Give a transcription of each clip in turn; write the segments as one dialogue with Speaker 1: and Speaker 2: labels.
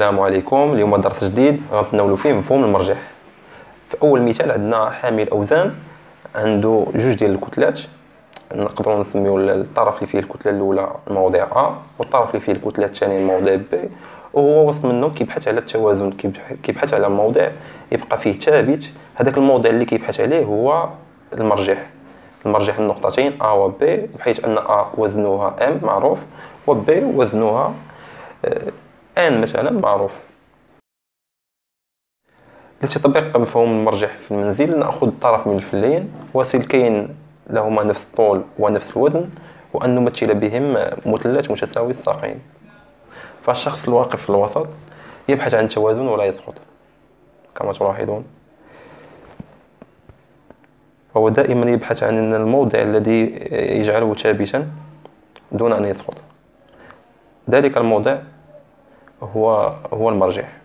Speaker 1: السلام عليكم اليوم درس جديد غنتناولوا فيه مفهوم المرجح في اول مثال عندنا حامل اوزان عنده جوج ديال الكتلات نقدروا نسميو الطرف اللي فيه الكتله الاولى الموضع ا والطرف اللي فيه الكتله الثانيه الموضع بي وهو وسط منه كيبحث على التوازن كيبحث على موضع يبقى فيه ثابت هذاك الموضع اللي كيبحث عليه هو المرجح المرجح النقطتين ا و بي بحيث ان ا وزنها ام معروف و بي وزنها أه ان مثلا معروف لتطبيق مفهوم المرجح في المنزل نأخذ طرف من الفلين وسلكين لهما نفس الطول ونفس الوزن وأن نمثل بهم مثلث متساوي الساقين فالشخص الواقف في الوسط يبحث عن التوازن ولا يسقط كما تلاحظون فهو دائما يبحث عن الموضع الذي يجعله ثابتا دون أن يسقط ذلك الموضع هو هو المرجح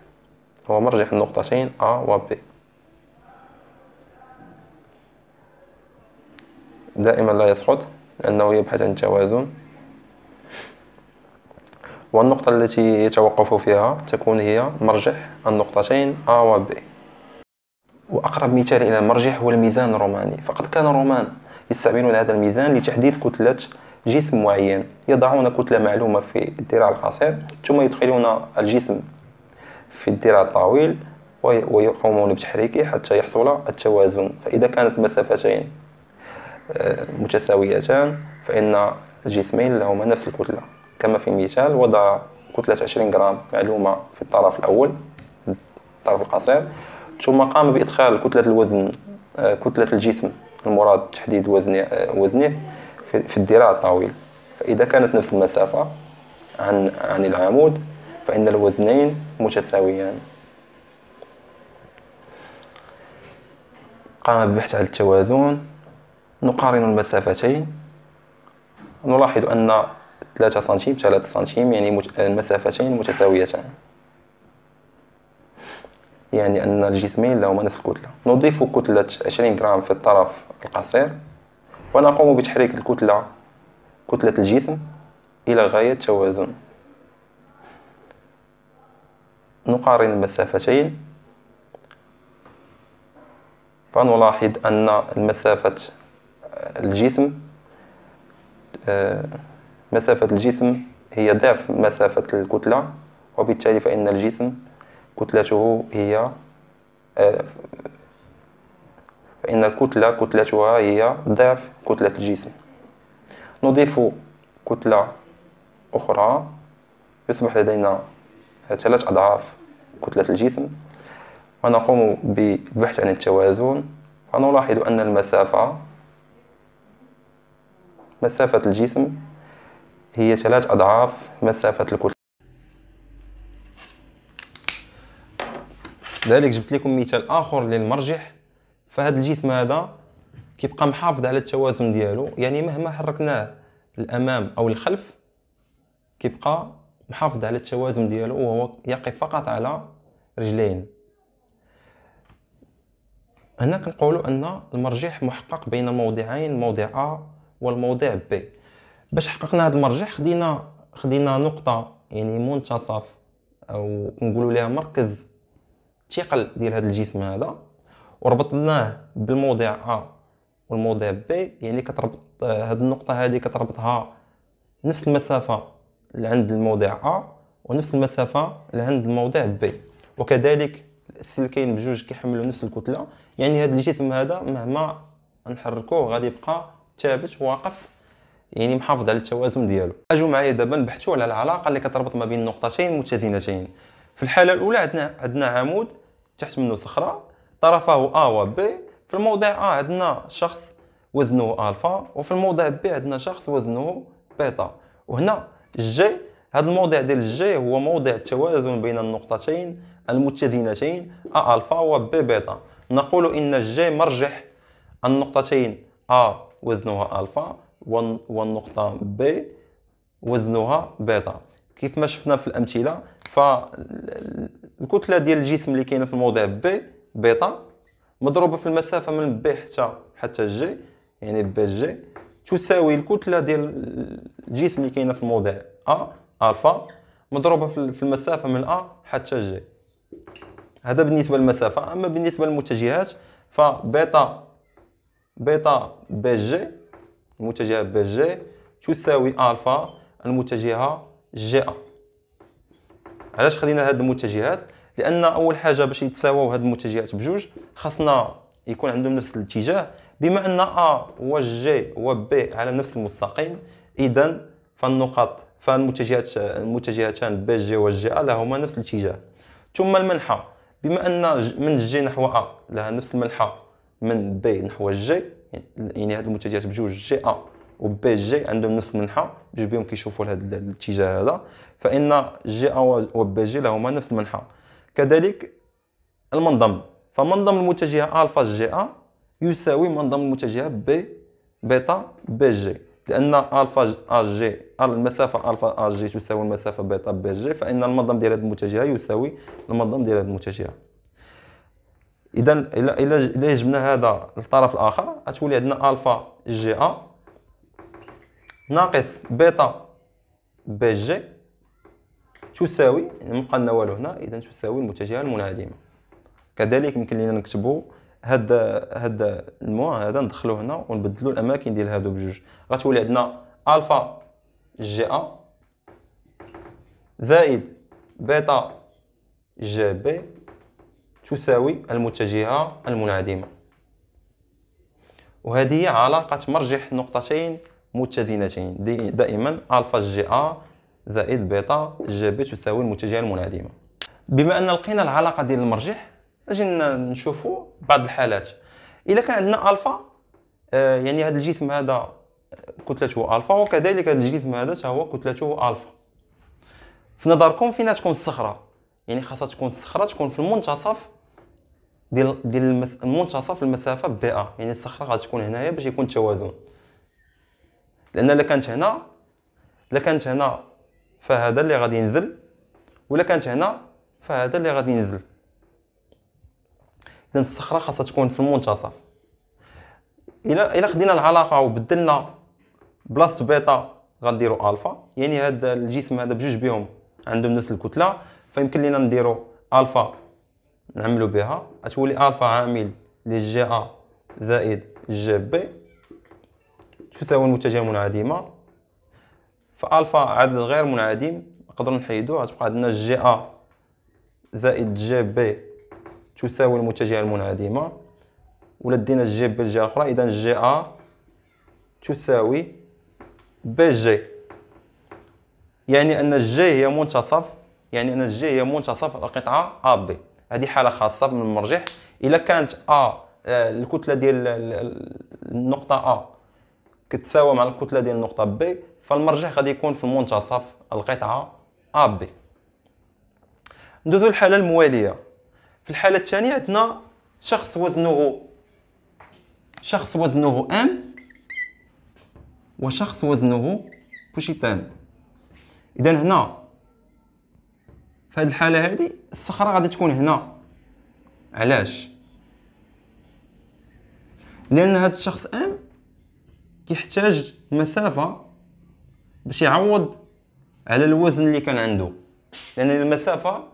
Speaker 1: هو مرجح النقطتين A و ب دائما لا يسقط لأنه يبحث عن التوازن والنقطة التي يتوقف فيها تكون هي مرجح النقطتين A و ب وأقرب مثال إلى المرجح هو الميزان الروماني فقد كان الرومان يستعملون هذا الميزان لتحديد كتلة جسم معين يضعون كتلة معلومة في الذراع القصير ثم يدخلون الجسم في الذراع الطويل ويقومون بتحريكه حتى يحصل التوازن فإذا كانت مسافتين آه، متساويتان فإن الجسمين لهما نفس الكتلة كما في المثال وضع كتلة 20 غرام معلومة في الطرف الأول الطرف القصير ثم قام بإدخال كتلة الوزن آه، كتلة الجسم المراد تحديد آه، وزنه وزنه في الذراع الطويل فإذا كانت نفس المسافة عن عن العمود فإن الوزنين متساويان قام بالبحث على التوازن نقارن المسافتين نلاحظ أن 3 سنتيم 3 سنتيم يعني المسافتين متساويتان يعني أن الجسمين لهما نفس الكتلة نضيف كتلة 20 غرام في الطرف القصير ونقوم بتحريك الكتلة كتلة الجسم إلى غاية توازن نقارن المسافتين فنلاحظ أن المسافة الجسم آه، مسافة الجسم هي ضعف مسافة الكتلة وبالتالي فإن الجسم كتلته هي آه، فإن الكتلة كتلتها هي ضعف كتلة الجسم نضيف كتلة أخرى يصبح لدينا ثلاث أضعاف كتلة الجسم ونقوم بالبحث عن التوازن فنلاحظ أن المسافة مسافة الجسم هي ثلاث أضعاف مسافة الكتلة ذلك جبت لكم مثال آخر للمرجح فهاد الجسم هذا كيبقى محافظ على التوازن ديالو يعني مهما حركناه للامام او الخلف كيبقى محافظ على التوازن ديالو وهو يقف فقط على رجلين هنا كنقولوا ان المرجح محقق بين موضعين موضع ا والموضع بي باش حققنا هذا المرجح خدينا خدينا نقطه يعني منتصف او نقولوا لها مركز ثقل ديال هذا الجسم هذا وربطناه بالموضع ا والموضع B يعني كتربط آه، هاد النقطه هذه كتربطها نفس المسافه اللي عند الموضع ا ونفس المسافه اللي عند الموضع B وكذلك السلكين بجوج كيحملوا نفس الكتله يعني هذا الجسم هذا مهما نحركوه غادي يبقى ثابت واقف يعني محافظ على التوازن ديالو اجو معايا دابا نبحثوا على العلاقه اللي كتربط ما بين نقطتين متزنتين في الحاله الاولى عندنا عندنا عمود تحت منه صخره طرفه أ و ب في الموضع أ عندنا شخص وزنه ألفا وفي الموضع ب عندنا شخص وزنه بيتا وهنا جي هذا الموضع ديال جي هو موضع التوازن بين النقطتين المتزنتين أ ألفا و ب بيتا نقول إن جي مرجح النقطتين أ وزنها ألفا والنقطة ب وزنها بيتا كيف ما شفنا في الأمثلة فالكتلة ديال الجسم اللي كاينة في الموضع ب بيتا مضروبه في المسافه من بي حتى حتى جي يعني بي جي تساوي الكتله ديال الجسم اللي كاينه في الموضع ا الفا مضروبه في المسافه من ا حتى جي هذا بالنسبه للمسافه اما بالنسبه للمتجهات فبيتا بيتا بي جي المتجهه بي جي تساوي الفا المتجهه جي ا علاش خلينا هاد المتجهات لان اول حاجه باش يتساووا هاد المتجهات بجوج خاصنا يكون عندهم نفس الاتجاه بما ان ا وجي وبي على نفس المستقيم اذا فالنقاط فالمتجهات المتجهتان بي جي وجي ا لهما نفس الاتجاه ثم المنحة بما ان من جي نحو ا لها نفس المنحة من بي نحو جي يعني هاد المتجهات بجوج جي ا و بي جي عندهم نفس المنحة بجوج بهم كيشوفوا هذا الاتجاه هذا فان جي ا و بي جي لهما نفس المنحة كذلك المنضم فمنضم المتجهة ألفا جي أ يساوي منضم المتجهة بي بيتا بي جي لأن ألفا جي المسافة ألفا جي تساوي المسافة بيتا بي جي فإن المنضم ديال هاد المتجهة يساوي المنضم ديال هاد المتجهة إذا إلا إلا جبنا هذا للطرف الآخر غتولي عندنا ألفا جي أ ناقص بيتا بي جي تساوي يعني ما لنا والو هنا اذا تساوي المتجهه المنعدمه كذلك يمكن لينا نكتبوا هاد هذا الموع هذا ندخلوه هنا ونبدلو الاماكن ديال هادو بجوج غتولي عندنا الفا جي ا زائد بيتا جي بي تساوي المتجهه المنعدمه وهذه هي علاقه مرجح نقطتين متزنتين دائما الفا جي ا زائد بيتا جي بي تساوي المتجهه المنعدمه بما ان لقينا العلاقه ديال المرجح اجي نشوفوا بعض الحالات اذا كان عندنا الفا آه، يعني هذا الجسم هذا كتلته الفا وكذلك هذا الجسم هذا هو كتلته الفا في نظركم فينا تكون الصخره يعني خاصها تكون الصخره تكون في المنتصف ديال ديال المنتصف المسافه بي ا يعني الصخره غتكون هنايا باش يكون التوازن لان الا كانت هنا الا كانت هنا فهذا اللي غادي ينزل ولا كانت هنا فهذا اللي غادي ينزل اذا الصخره خاصها تكون في المنتصف الا الا خدينا العلاقه وبدلنا بلاصه بيتا غنديروا الفا يعني هذا الجسم هذا بجوج بهم عندهم نفس الكتله فيمكن لينا نديروا الفا نعملوا بها تولي الفا عامل للجي ا زائد جي بي تساوي المتجهه المنعدمه فالفا عدد غير منعدم نقدر نحيدوه غتبقى عندنا جي ا زائد جي بي تساوي المتجهه المنعدمه ولا دينا جي بي الجهه الاخرى اذا جي ا تساوي بي جي يعني ان جي هي منتصف يعني ان جي هي منتصف القطعه ا بي هذه حاله خاصه من المرجح الا كانت ا آه، الكتله ديال النقطه ا كتساوى مع الكتله ديال النقطه بي فالمرجع غادي يكون في المنتصف القطعه ا بي ندوزو للحاله المواليه في الحاله الثانيه عندنا شخص وزنه شخص وزنه ام وشخص وزنه بوشيتان اذا هنا في هذه الحاله هذه الصخره غادي تكون هنا علاش لان هذا الشخص ام كيحتاج مسافه باش يعوض على الوزن اللي كان عنده لان المسافه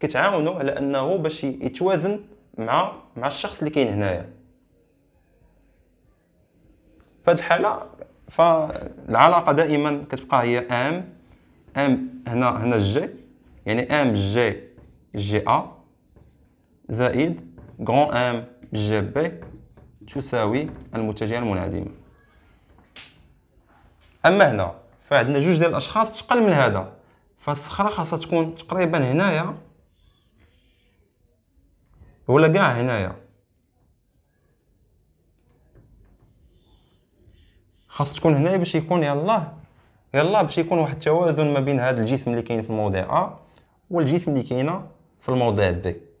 Speaker 1: كتعاونو على انه باش يتوازن مع مع الشخص اللي كاين هنايا فهاد الحاله فالعلاقه دائما كتبقى هي ام ام هنا هنا جي يعني ام جي جي ا زائد غون ام جي بي تساوي المتجهه المنعدمه اما هنا فعندنا جوج ديال الاشخاص تقل من هذا فالصخره خاصها تكون تقريبا هنايا ولا كاع هنايا خاص تكون هنايا باش يكون يلاه يلاه باش يكون واحد التوازن ما بين هذا الجسم اللي كاين في الموضع ا والجسم اللي كاين في الموضع بي